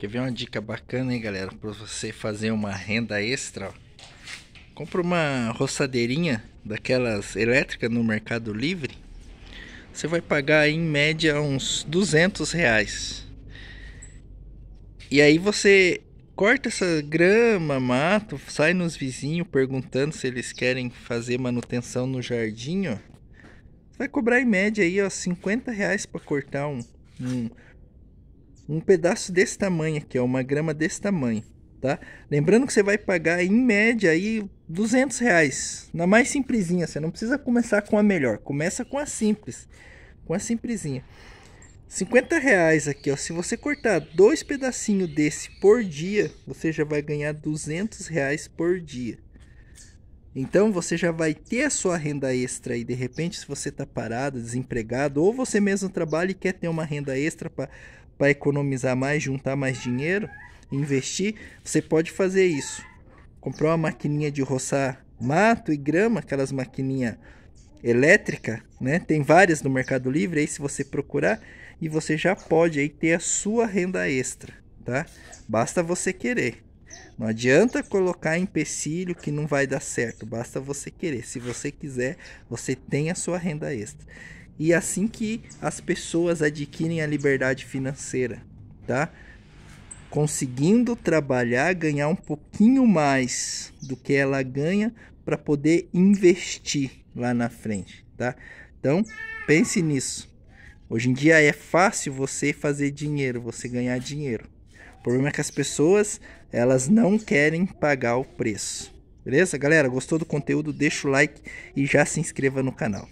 Quer ver uma dica bacana, hein, galera? Para você fazer uma renda extra, ó. Compra uma roçadeirinha daquelas elétricas no Mercado Livre. Você vai pagar em média uns 200 reais. E aí você corta essa grama, mato, sai nos vizinhos perguntando se eles querem fazer manutenção no jardim, ó. Você vai cobrar em média aí, ó, 50 reais para cortar um, um um pedaço desse tamanho aqui, ó, uma grama desse tamanho, tá? Lembrando que você vai pagar em média aí 200 reais, na mais simplesinha, você não precisa começar com a melhor, começa com a simples, com a simplesinha. 50 reais aqui, ó, se você cortar dois pedacinhos desse por dia, você já vai ganhar 200 reais por dia. Então você já vai ter a sua renda extra e de repente se você está parado, desempregado ou você mesmo trabalha e quer ter uma renda extra para economizar mais, juntar mais dinheiro, investir, você pode fazer isso. Comprar uma maquininha de roçar mato e grama, aquelas maquininha elétrica, né? Tem várias no Mercado Livre aí se você procurar e você já pode aí ter a sua renda extra, tá? Basta você querer. Não adianta colocar empecilho que não vai dar certo, basta você querer. Se você quiser, você tem a sua renda extra. E é assim que as pessoas adquirem a liberdade financeira, tá? Conseguindo trabalhar, ganhar um pouquinho mais do que ela ganha para poder investir lá na frente, tá? Então, pense nisso. Hoje em dia é fácil você fazer dinheiro, você ganhar dinheiro. O problema é que as pessoas, elas não querem pagar o preço. Beleza, galera? Gostou do conteúdo? Deixa o like e já se inscreva no canal.